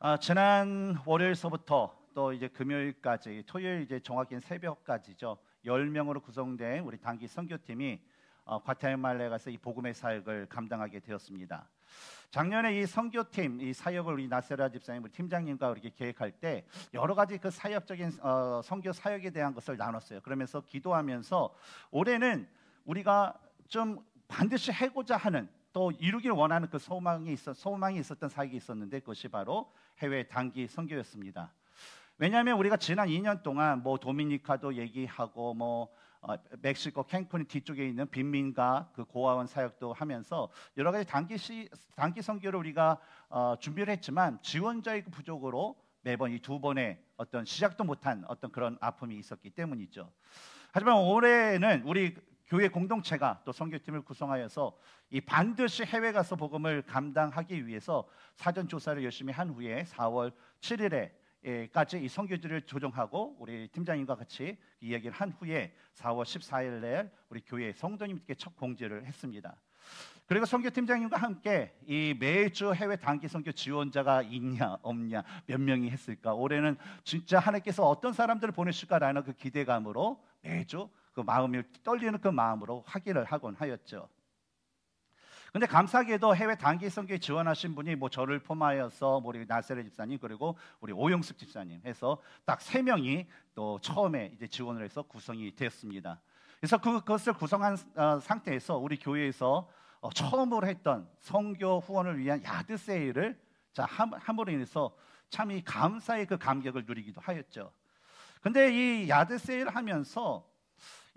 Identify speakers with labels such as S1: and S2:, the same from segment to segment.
S1: 아, 지난 월요일서부터 또 이제 금요일까지 토요일 이제 정확히는 새벽까지죠. 열명으로 구성된 우리 단기 선교팀이 어, 과테말레에 가서 이 복음의 사역을 감당하게 되었습니다. 작년에 이 선교팀 이 사역을 우리 나세라 집사님 우리 팀장님과 이렇게 계획할 때 여러 가지 그 사역적인 어, 선교 사역에 대한 것을 나눴어요. 그러면서 기도하면서 올해는 우리가 좀 반드시 해고자 하는 또 이루길 원하는 그 소망이 있어 소망이 있었던 사역이 있었는데 그것이 바로 해외 단기 선교였습니다. 왜냐하면 우리가 지난 2년 동안 뭐 도미니카도 얘기하고 뭐 어, 멕시코 캔쿤 뒤쪽에 있는 빈민가 그 고아원 사역도 하면서 여러 가지 단기 시 단기 선교를 우리가 어, 준비를 했지만 지원자의 그 부족으로 매번 이 두 번의 어떤 시작도 못한 어떤 그런 아픔이 있었기 때문이죠. 하지만 올해는 우리 교회 공동체가 또 선교팀을 구성하여서 이 반드시 해외 가서 복음을 감당하기 위해서 사전 조사를 열심히 한 후에 4월 7일에까지 이 선교지를 조정하고 우리 팀장님과 같이 이야기를 한 후에 4월 14일 날 우리 교회 성도님께 첫 공지를 했습니다. 그리고 선교팀장님과 함께 이 매주 해외 단기 선교 지원자가 있냐 없냐 몇 명이 했을까 올해는 진짜 하나님께서 어떤 사람들을 보내실까라는 그 기대감으로 매주 그 마음이 떨리는 그 마음으로 확인을 하곤 하였죠. 근데 감사하게도 해외 단기 선교에 지원하신 분이 뭐 저를 포함하여서 뭐 우리 나세레 집사님 그리고 우리 오영숙 집사님 해서 딱 세 명이 또 처음에 이제 지원을 해서 구성이 되었습니다. 그래서 그, 그것을 구성한 어, 상태에서 우리 교회에서 어, 처음으로 했던 선교 후원을 위한 야드 세일을 자 함, 함으로 인해서 참 이 감사의 그 감격을 누리기도 하였죠. 근데 이 야드 세일 하면서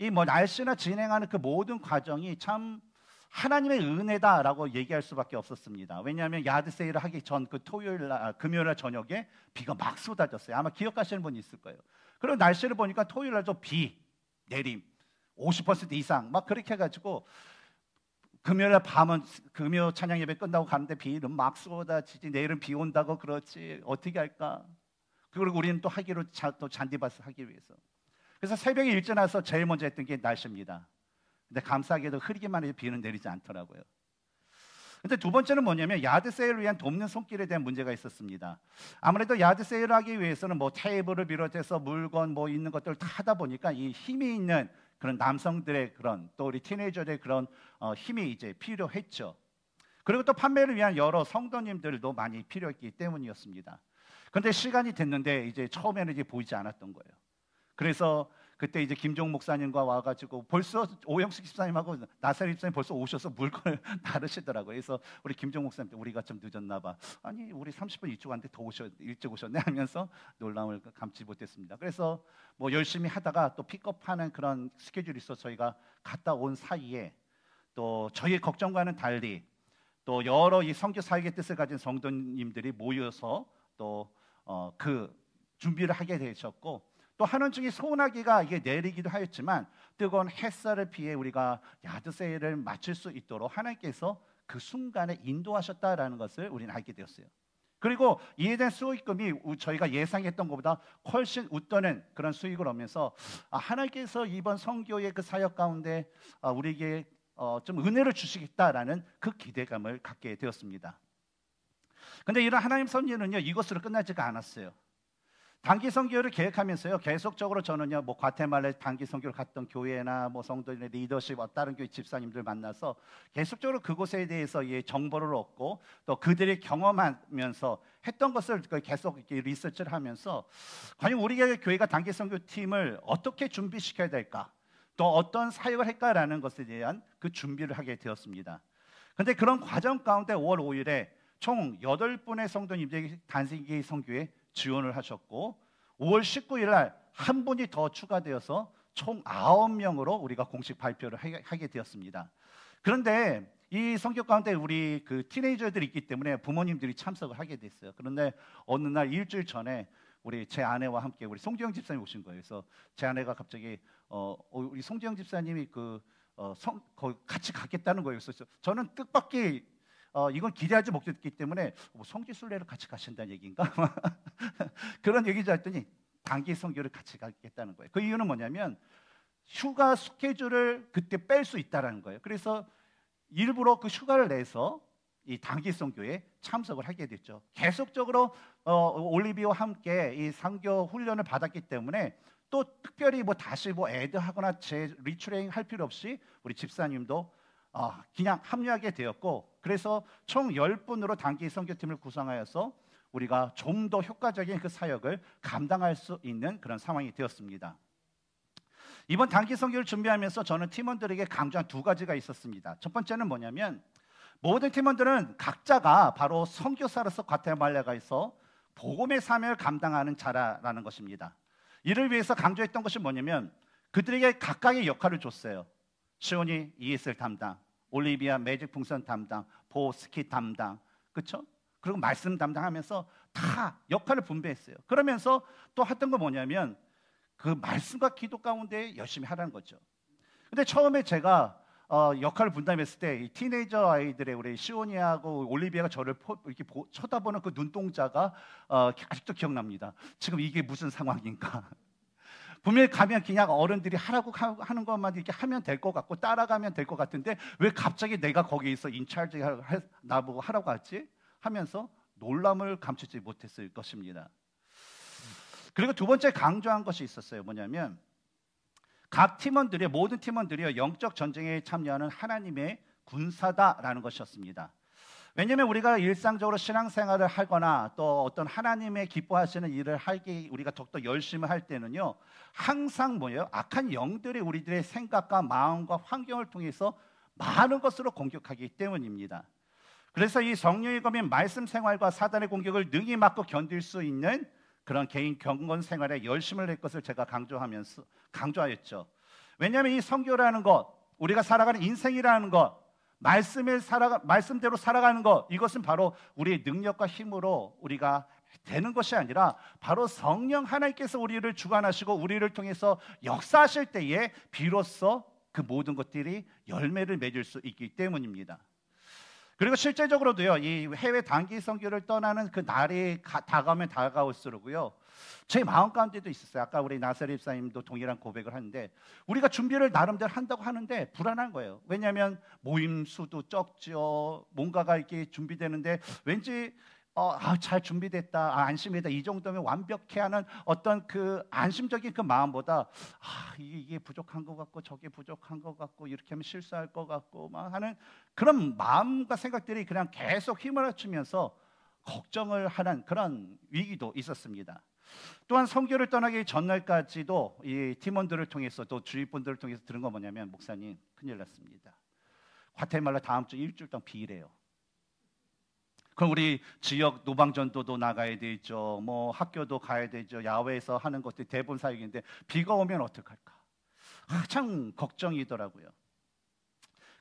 S1: 이뭐 날씨나 진행하는 그 모든 과정이 참 하나님의 은혜다라고 얘기할 수밖에 없었습니다. 왜냐하면 야드 세일을 하기 전 그 토요일 날 아, 금요일 날 저녁에 비가 막 쏟아졌어요. 아마 기억하시는 분이 있을 거예요. 그런 날씨를 보니까 토요일 날도 비 내림 50% 이상 막 그렇게 해가지고 금요일 밤은 금요 찬양 예배 끝나고 가는데 비는 막 쏟아지지 내일은 비 온다고 그렇지 어떻게 할까? 그리고 우리는 또 하기로 자, 또 잔디밭을 하기 위해서 그래서 새벽에 일찍나서 제일 먼저 했던 게 날씨입니다. 근데 감사하게도 흐리기만 해도 비는 내리지 않더라고요. 근데 두 번째는 뭐냐면 야드 세일을 위한 돕는 손길에 대한 문제가 있었습니다. 아무래도 야드 세일을 하기 위해서는 뭐 테이블을 비롯해서 물건 뭐 있는 것들 다 하다 보니까 이 힘이 있는 그런 남성들의 그런 또 우리 티네이저들의 그런 어, 힘이 이제 필요했죠. 그리고 또 판매를 위한 여러 성도님들도 많이 필요했기 때문이었습니다. 그런데 시간이 됐는데 이제 처음에는 이제 보이지 않았던 거예요. 그래서 그때 이제 김종 목사님과 와가지고 벌써 오영숙 집사님하고 나사리 집사님 벌써 오셔서 물건을 나르시더라고요. 그래서 우리 김종 목사님한테 우리가 좀 늦었나 봐. 아니 우리 30분 이쪽 한테 더 오셔 일찍 오셨네 하면서 놀라움을 감지 못했습니다. 그래서 뭐 열심히 하다가 또 픽업하는 그런 스케줄이 있어 저희가 갔다 온 사이에 또 저희의 걱정과는 달리 또 여러 이 성교 사역의 뜻을 가진 성도님들이 모여서 또그 어 그 준비를 하게 되셨고 또한원중에 소나기가 이게 내리기도 하였지만 뜨거운 햇살을 피해 우리가 야드세일을 마칠 수 있도록 하나님께서 그 순간에 인도하셨다라는 것을 우리는 알게 되었어요. 그리고 이에 대 수익금이 저희가 예상했던 것보다 훨씬 웃도는 그런 수익을 얻면서 아, 하나님께서 이번 성교의 그 사역 가운데 아, 우리에게 어, 좀 은혜를 주시겠다라는 그 기대감을 갖게 되었습니다. 근데 이런 하나님 섭리는요 이것으로 끝나지가 않았어요. 단기 선교를 계획하면서요 계속적으로 저는요 뭐 과테말라 단기 선교를 갔던 교회나 뭐 성도들의 리더십 다른 교회 집사님들 만나서 계속적으로 그곳에 대해서 예, 정보를 얻고 또 그들이 경험하면서 했던 것을 그 계속 이렇게 리서치를 하면서 과연 우리 교회가 단기 선교 팀을 어떻게 준비시켜야 될까 또 어떤 사역을 할까라는 것에 대한 그 준비를 하게 되었습니다. 근데 그런 과정 가운데 5월 5일에 총 8분의 성도님들이 단기 선교에 지원을 하셨고 5월 19일 날 한 분이 더 추가되어서 총 9명으로 우리가 공식 발표를 하게 되었습니다. 그런데 이 성격 가운데 우리 그 티네이저들이 있기 때문에 부모님들이 참석을 하게 됐어요. 그런데 어느 날 일주일 전에 우리 제 아내와 함께 우리 송지영 집사님 오신 거예요. 그래서 제 아내가 갑자기 어, 어 우리 송지영 집사님이 그 어, 성, 같이 가겠다는 거예요. 그래서 저는 뜻밖의 어, 이건 기대하지 못했기 때문에 뭐 성지순례를 같이 가신다는 얘기인가? 그런 얘기죠 했더니 단기 성교를 같이 가겠다는 거예요. 그 이유는 뭐냐면 휴가 스케줄을 그때 뺄 수 있다라는 거예요. 그래서 일부러 그 휴가를 내서 이 단기 성교에 참석을 하게 됐죠. 계속적으로 어, 올리비와 함께 이 상교 훈련을 받았기 때문에 또 특별히 뭐 다시 뭐 애드하거나 재 리트레잉 할 필요 없이 우리 집사님도 어, 그냥 합류하게 되었고 그래서 총 10분으로 단기 선교팀을 구성하여서 우리가 좀 더 효과적인 그 사역을 감당할 수 있는 그런 상황이 되었습니다. 이번 단기 선교를 준비하면서 저는 팀원들에게 강조한 두 가지가 있었습니다. 첫 번째는 뭐냐면 모든 팀원들은 각자가 바로 선교사로서 과테말라가에서 복음의 사명을 감당하는 자라는 것입니다. 이를 위해서 강조했던 것이 뭐냐면 그들에게 각각의 역할을 줬어요. 시온이 ESL 담당, 올리비아 매직 풍선 담당, 보스키 담당, 그렇죠? 그리고 말씀 담당하면서 다 역할을 분배했어요. 그러면서 또 했던 거 뭐냐면 그 말씀과 기도 가운데 열심히 하라는 거죠. 근데 처음에 제가 어, 역할을 분담했을 때 티네이저 아이들의 우리 시오니하고 올리비아가 저를 포, 이렇게 보, 쳐다보는 그 눈동자가 어, 아직도 기억납니다. 지금 이게 무슨 상황인가? 분명히 가면 그냥 어른들이 하라고 하는 것만 이렇게 하면 될 것 같고 따라가면 될 것 같은데 왜 갑자기 내가 거기에서 인찰지 나보고 하라고 하지? 하면서 놀람을 감추지 못했을 것입니다. 그리고 두 번째 강조한 것이 있었어요. 뭐냐면 각 팀원들의 모든 팀원들이 영적 전쟁에 참여하는 하나님의 군사다라는 것이었습니다. 왜냐하면 우리가 일상적으로 신앙생활을 하거나 또 어떤 하나님의 기뻐하시는 일을 하기 우리가 더욱더 열심히 할 때는요 항상 뭐예요 악한 영들이 우리들의 생각과 마음과 환경을 통해서 많은 것으로 공격하기 때문입니다. 그래서 이 성령의 검인 말씀 생활과 사단의 공격을 능히 막고 견딜 수 있는 그런 개인 경건 생활에 열심을 낼 것을 제가 강조하면서 강조하였죠. 왜냐하면 이 성교라는 것, 우리가 살아가는 인생이라는 것, 말씀에 살아 말씀대로 살아가는 것 이것은 바로 우리의 능력과 힘으로 우리가 되는 것이 아니라 바로 성령 하나님께서 우리를 주관하시고 우리를 통해서 역사하실 때에 비로소 그 모든 것들이 열매를 맺을 수 있기 때문입니다. 그리고 실제적으로도요, 이 해외 단기 선교를 떠나는 그 날이 가, 다가오면 다가올수록요, 제 마음 가운데도 있었어요. 아까 우리 나사리 입사님도 동일한 고백을 하는데, 우리가 준비를 나름대로 한다고 하는데 불안한 거예요. 왜냐하면 모임 수도 적죠, 뭔가가 이렇게 준비되는데 왠지 어, 아, 잘 준비됐다, 아, 안심이다, 이 정도면 완벽해 하는 어떤 그 안심적인 그 마음보다 아, 이게, 부족한 것 같고 저게 부족한 것 같고 이렇게 하면 실수할 것 같고 막 하는 그런 마음과 생각들이 그냥 계속 힘을 합치면서 걱정을 하는 그런 위기도 있었습니다. 또한 성교를 떠나기 전날까지도 이 팀원들을 통해서 또 주위 분들을 통해서 들은 건 뭐냐면 목사님 큰일 났습니다. 과테말라 다음 주 일주일 동안 비일해요. 그럼 우리 지역 노방전도도 나가야 되죠. 뭐 학교도 가야 되죠. 야외에서 하는 것들이 대본 사역인데 비가 오면 어떡할까? 가장 걱정이더라고요.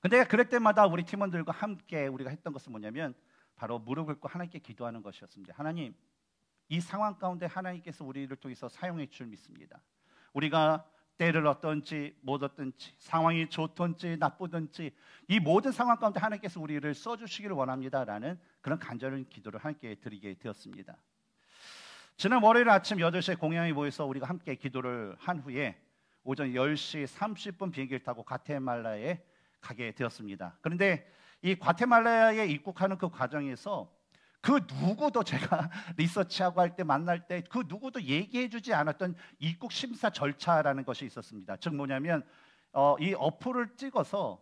S1: 근데 그럴 때마다 우리 팀원들과 함께 우리가 했던 것은 뭐냐면 바로 무릎 꿇고 하나님께 기도하는 것이었습니다. 하나님, 이 상황 가운데 하나님께서 우리를 통해서 사용해 줄 믿습니다. 우리가 때를 어떤지 못 어떤지 상황이 좋든지 나쁘든지 이 모든 상황 가운데 하나님께서 우리를 써주시기를 원합니다라는 그런 간절한 기도를 함께 드리게 되었습니다. 지난 월요일 아침 8시에 공양에 모여서 우리가 함께 기도를 한 후에 오전 10시 30분 비행기를 타고 과테말라에 가게 되었습니다. 그런데 이 과테말라에 입국하는 그 과정에서 그 누구도 제가 리서치하고 할 때 만날 때 그 누구도 얘기해 주지 않았던 입국 심사 절차라는 것이 있었습니다. 즉 뭐냐면 어, 이 어플을 찍어서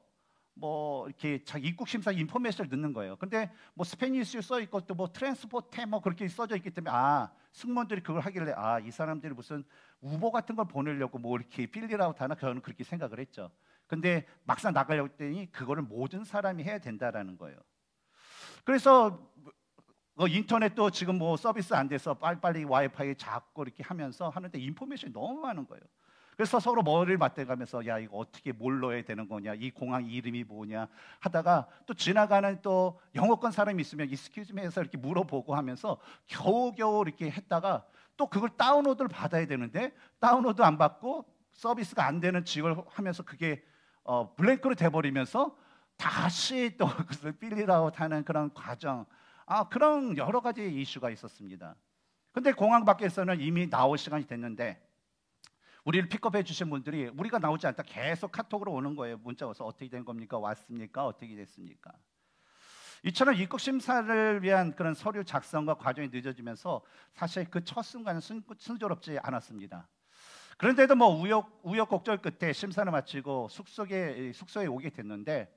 S1: 뭐 이렇게 자기 입국 심사 인포메이션을 넣는 거예요. 근데 뭐 스페니쉬 써 있고 또 뭐 트랜스포테 뭐 그렇게 써져 있기 때문에 아 승무원들이 그걸 하길래 아이 사람들이 무슨 우보 같은 걸 보내려고 뭐 이렇게 필리라웃 하나 저는 그렇게 생각을 했죠. 근데 막상 나가려고 했더니 그거를 모든 사람이 해야 된다라는 거예요. 그래서 어, 인터넷도 지금 뭐 서비스 안 돼서 빨리빨리 와이파이 잡고 이렇게 하면서 하는데 인포메이션이 너무 많은 거예요. 그래서 서로 머리를 맞대가면서 야 이거 어떻게 뭘 넣어야 되는 거냐 이 공항 이름이 뭐냐 하다가 또 지나가는 또 영어권 사람이 있으면 이스큐즈미에서 이렇게 물어보고 하면서 겨우겨우 이렇게 했다가 또 그걸 다운로드를 받아야 되는데 다운로드 안 받고 서비스가 안 되는 직을 하면서 그게 어, 블랭크로 돼버리면서 다시 또 그것을 빌리라고 하는 그런 과정 아, 그런 여러 가지 이슈가 있었습니다. 근데 공항 밖에서는 이미 나올 시간이 됐는데 우리를 픽업해 주신 분들이 우리가 나오지 않다 계속 카톡으로 오는 거예요. 문자 와서 어떻게 된 겁니까? 왔습니까? 어떻게 됐습니까? 이처럼 입국 심사를 위한 그런 서류 작성과 과정이 늦어지면서 사실 그 첫 순간은 순, 순조롭지 않았습니다. 그런데도 뭐 우역 우여곡절 끝에 심사를 마치고 숙소에 숙소에 오게 됐는데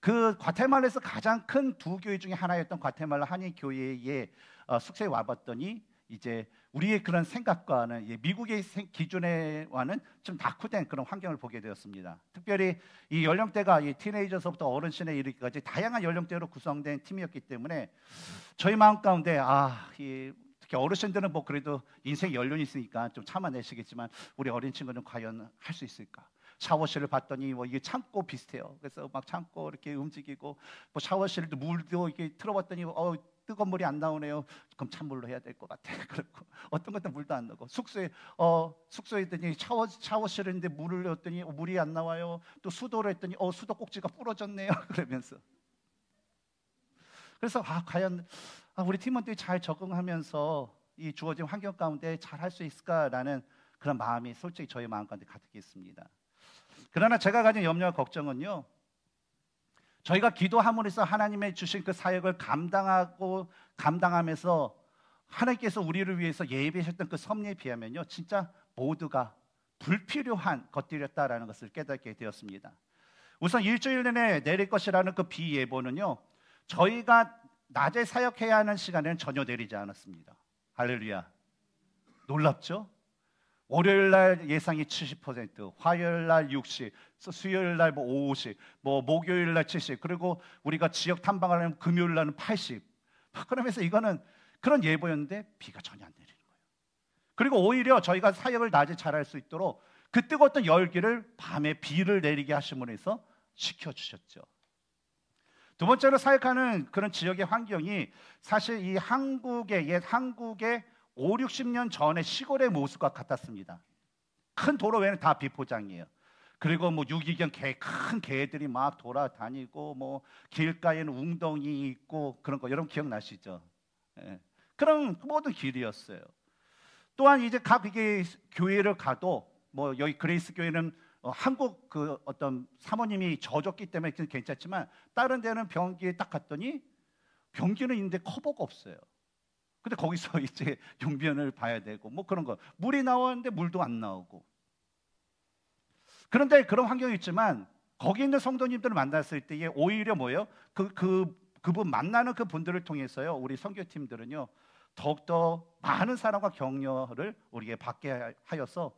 S1: 그 과테말라에서 가장 큰 두 교회 중에 하나였던 과테말라 한인 교회에 어, 숙소에 와봤더니 이제 우리의 그런 생각과는 예, 미국의 기준에와는 좀 낙후된 그런 환경을 보게 되었습니다. 특별히 이 연령대가 이 티네이저서부터 어른 신내 이르기까지 다양한 연령대로 구성된 팀이었기 때문에 저희 마음 가운데 아, 이, 특히 어르신들은 뭐 그래도 인생 연륜이 있으니까 좀 참아내시겠지만 우리 어린 친구는 과연 할 수 있을까? 샤워실을 봤더니 뭐 이게 창고 비슷해요. 그래서 막 창고 이렇게 움직이고 뭐 샤워실도 물도 이렇게 틀어봤더니 어 뜨거운 물이 안 나오네요. 그럼 찬물로 해야 될 것 같아. 그렇고 어떤 것도 물도 안 나고 숙소에 어 숙소에 있더니 샤워 샤워실인데 물을 넣었더니 어, 물이 안 나와요. 또 수도를 했더니 어 수도 꼭지가 부러졌네요. 그러면서 그래서 아 과연 아, 우리 팀원들이 잘 적응하면서 이 주어진 환경 가운데 잘 할 수 있을까라는 그런 마음이 솔직히 저희 마음 가운데 가득 있습니다. 그러나 제가 가진 염려와 걱정은요. 저희가 기도함으로써 하나님의 주신 그 사역을 감당하고 감당하면서 하나님께서 우리를 위해서 예비하셨던 그 섭리에 비하면요. 진짜 모두가 불필요한 것들이었다라는 것을 깨닫게 되었습니다. 우선 일주일 내내 내릴 것이라는 그 비예보는요. 저희가 낮에 사역해야 하는 시간에는 전혀 내리지 않았습니다. 할렐루야. 놀랍죠? 월요일 날 예상이 70%, 화요일 날 60, 수요일 날뭐 50, 뭐 목요일 날 70, 그리고 우리가 지역 탐방하려면 금요일 날은 80. 그러면서 이거는 그런 예보였는데 비가 전혀 안 내리는 거예요. 그리고 오히려 저희가 사역을 낮에 잘할 수 있도록 그 뜨거웠던 열기를 밤에 비를 내리게 하심으로 해서 지켜주셨죠두 번째로 사역하는 그런 지역의 환경이 사실 이 한국의 옛 한국의 5, 60년 전의 시골의 모습과 같았습니다. 큰 도로 외에는 다 비포장이에요. 그리고 뭐 유기견 개, 큰 개들이 막 돌아다니고 뭐 길가에는 웅덩이 있고 그런 거 여러분 기억나시죠? 예. 그런 모든 길이었어요. 또한 이제 각 교회를 가도 뭐 여기 그레이스 교회는 어, 한국 그 어떤 사모님이 젖었기 때문에 괜찮지만 다른 데는 병기에 딱 갔더니 병기는 있는데 커버가 없어요. 근데 거기서 이제 용변을 봐야 되고 뭐 그런 거. 물이 나오는데 물도 안 나오고. 그런데 그런 환경이 있지만 거기 있는 성도님들을 만났을 때에 오히려 뭐예요? 그, 그, 그분 만나는 그 분들을 통해서요, 우리 선교팀들은요, 더욱더 많은 사랑과 격려를 우리에게 받게 하여서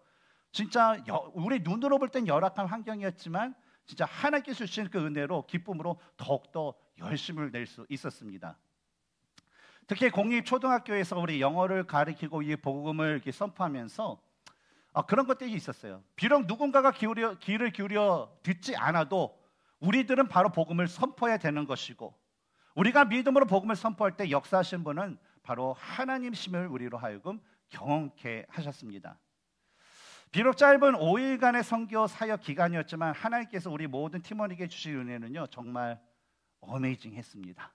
S1: 진짜 여, 우리 눈으로 볼 땐 열악한 환경이었지만 진짜 하나님께서 주신 그 은혜로 기쁨으로 더욱더 열심을 낼 수 있었습니다. 특히 공립 초등학교에서 우리 영어를 가르치고 이 복음을 이렇게 선포하면서 아, 그런 것들이 있었어요. 비록 누군가가 기울여, 귀를 기울여 듣지 않아도 우리들은 바로 복음을 선포해야 되는 것이고 우리가 믿음으로 복음을 선포할 때 역사하신 분은 바로 하나님심을 우리로 하여금 경험케 하셨습니다. 비록 짧은 5일간의 성교 사역 기간이었지만 하나님께서 우리 모든 팀원에게 주실 은혜는요 정말 어메이징했습니다.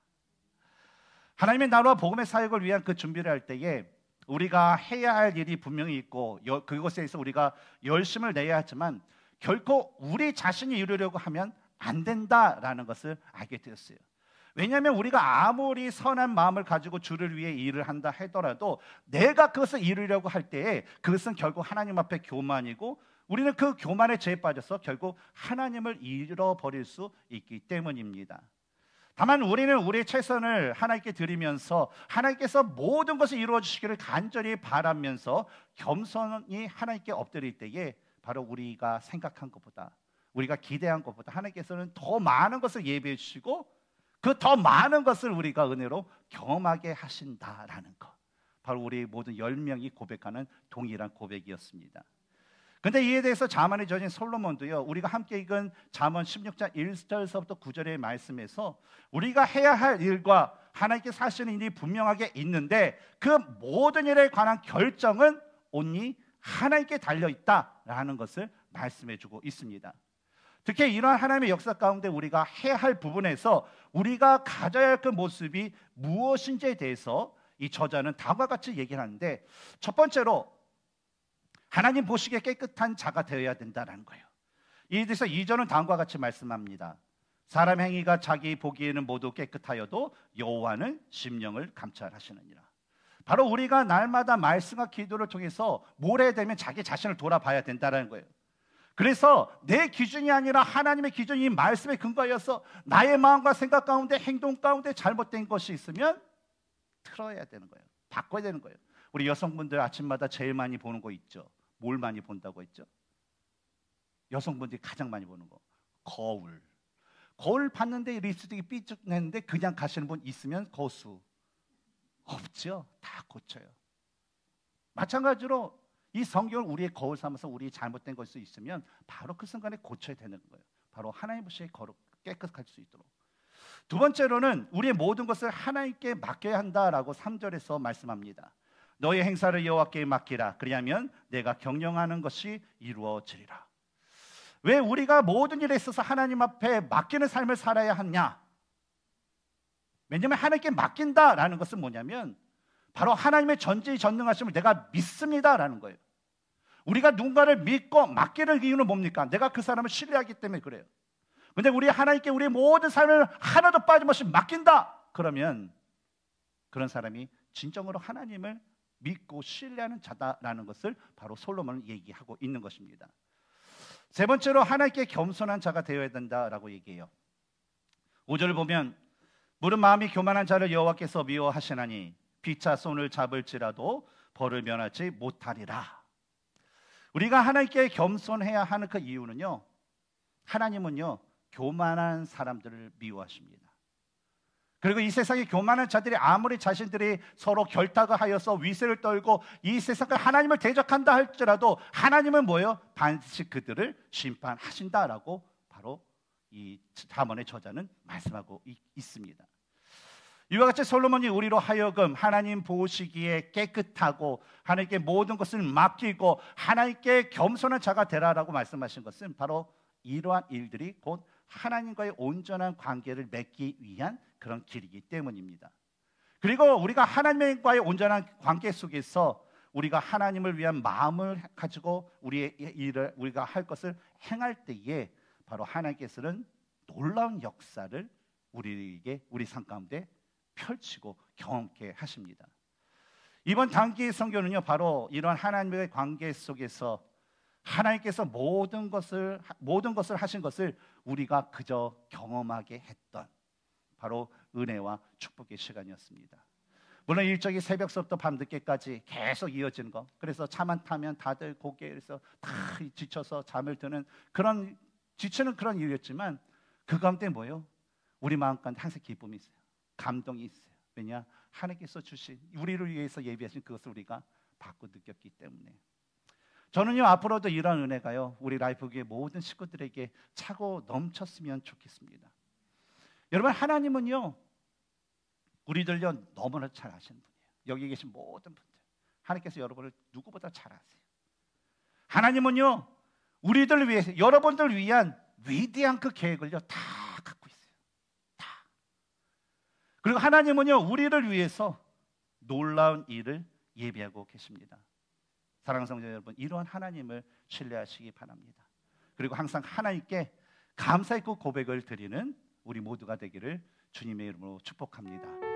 S1: 하나님의 나라와 복음의 사역을 위한 그 준비를 할 때에 우리가 해야 할 일이 분명히 있고 여, 그것에 있어 우리가 열심을 내야 하지만 결코 우리 자신이 이루려고 하면 안 된다라는 것을 알게 되었어요. 왜냐하면 우리가 아무리 선한 마음을 가지고 주를 위해 일을 한다 하더라도 내가 그것을 이루려고 할 때에 그것은 결국 하나님 앞에 교만이고 우리는 그교만에 죄에 빠져서 결국 하나님을 잃어버릴 수 있기 때문입니다. 다만 우리는 우리의 최선을 하나님께 드리면서 하나님께서 모든 것을 이루어 주시기를 간절히 바라면서 겸손히 하나님께 엎드릴 때에 바로 우리가 생각한 것보다 우리가 기대한 것보다 하나님께서는 더 많은 것을 예비해 주시고 그 더 많은 것을 우리가 은혜로 경험하게 하신다라는 것. 바로 우리 모든 열명이 고백하는 동일한 고백이었습니다. 근데 이에 대해서 자만의 젖인 솔로몬도요. 우리가 함께 읽은 잠언 16장 1절서부터 9절의 말씀에서 우리가 해야 할 일과 하나님께 사시는 일이 분명하게 있는데 그 모든 일에 관한 결정은 온니 하나님께 달려 있다라는 것을 말씀해 주고 있습니다. 특히 이러한 하나님의 역사 가운데 우리가 해야 할 부분에서 우리가 가져야 할 그 모습이 무엇인지에 대해서 이 저자는 다음과 같이 얘기를 하는데 첫 번째로 하나님 보시기에 깨끗한 자가 되어야 된다는 거예요. 이래서 이전은 다음과 같이 말씀합니다. 사람 행위가 자기 보기에는 모두 깨끗하여도 여호와는 심령을 감찰하시느니라. 바로 우리가 날마다 말씀과 기도를 통해서 모래 되면 자기 자신을 돌아봐야 된다는 거예요. 그래서 내 기준이 아니라 하나님의 기준이 말씀에 근거하여서 나의 마음과 생각 가운데 행동 가운데 잘못된 것이 있으면 틀어야 되는 거예요. 바꿔야 되는 거예요. 우리 여성분들 아침마다 제일 많이 보는 거 있죠. 뭘 많이 본다고 했죠? 여성분들이 가장 많이 보는 거 거울. 거울 봤는데 립스틱이 삐죽했는데 그냥 가시는 분 있으면 거수 없죠. 다 고쳐요. 마찬가지로 이 성경을 우리의 거울 삼아서 우리의 잘못된 것이 있으면 바로 그 순간에 고쳐야 되는 거예요. 바로 하나님 보시에 거룩 깨끗할 수 있도록. 두 번째로는 우리의 모든 것을 하나님께 맡겨야 한다라고 3절에서 말씀합니다. 너의 행사를 여호와께 맡기라. 그리하면 내가 경영하는 것이 이루어지리라. 왜 우리가 모든 일에 있어서 하나님 앞에 맡기는 삶을 살아야 하냐? 왜냐하면 하나님께 맡긴다라는 것은 뭐냐면 바로 하나님의 전지전능하심을 내가 믿습니다라는 거예요. 우리가 누군가를 믿고 맡기는 이유는 뭡니까? 내가 그 사람을 신뢰하기 때문에 그래요. 근데 우리 하나님께 우리 모든 삶을 하나도 빠짐없이 맡긴다. 그러면 그런 사람이 진정으로 하나님을 믿고 신뢰하는 자다라는 것을 바로 솔로몬은 얘기하고 있는 것입니다. 세 번째로 하나님께 겸손한 자가 되어야 된다라고 얘기해요. 5절을 보면 무릇 마음이 교만한 자를 여호와께서 미워하시나니 비차 손을 잡을지라도 벌을 면하지 못하리라. 우리가 하나님께 겸손해야 하는 그 이유는요. 하나님은요. 교만한 사람들을 미워하십니다. 그리고 이세상에 교만한 자들이 아무리 자신들이 서로 결탁을 하여서 위세를 떨고 이 세상을 하나님을 대적한다 할지라도 하나님은 뭐예요? 반드시 그들을 심판하신다라고 바로 이 잠언의 저자는 말씀하고 있습니다. 이와 같이 솔로몬이 우리로 하여금 하나님 보시기에 깨끗하고 하나님께 모든 것을 맡기고 하나님께 겸손한 자가 되라라고 말씀하신 것은 바로 이러한 일들이 곧 하나님과의 온전한 관계를 맺기 위한 그런 길이기 때문입니다. 그리고 우리가 하나님과의 온전한 관계 속에서 우리가 하나님을 위한 마음을 가지고 우리의 일을 우리가 할 것을 행할 때에 바로 하나님께서는 놀라운 역사를 우리에게 우리 삶 가운데 펼치고 경험케 하십니다. 이번 단기의 성교는요 바로 이런 하나님의 관계 속에서 하나님께서 모든 것을 모든 것을 하신 것을 우리가 그저 경험하게 했던 바로 은혜와 축복의 시간이었습니다. 물론 일정이 새벽서부터 밤늦게까지 계속 이어지 거. 그래서 차만 타면 다들 고개에서 다 지쳐서 잠을 드는 그런 지치는 그런 일이었지만 그 가운데 뭐요? 우리 마음 가운데 항상 기쁨이 있어요. 감동이 있어요. 왜냐? 하나님께서 주신 우리를 위해서 예비하신 그것을 우리가 받고 느꼈기 때문에 저는요 앞으로도 이런 은혜가요 우리 라이프교의 모든 식구들에게 차고 넘쳤으면 좋겠습니다. 여러분 하나님은요 우리들요 너무나 잘 아시는 분이에요. 여기 계신 모든 분들 하나님께서 여러분을 누구보다 잘 아세요. 하나님은요 우리들 위해서 여러분들 위한 위대한 그 계획을요 다 갖고 있어요. 다. 그리고 하나님은요 우리를 위해서 놀라운 일을 예비하고 계십니다. 사랑하는 성자 여러분, 이러한 하나님을 신뢰하시기 바랍니다. 그리고 항상 하나님께 감사 의고 고백을 드리는 우리 모두가 되기를 주님의 이름으로 축복합니다.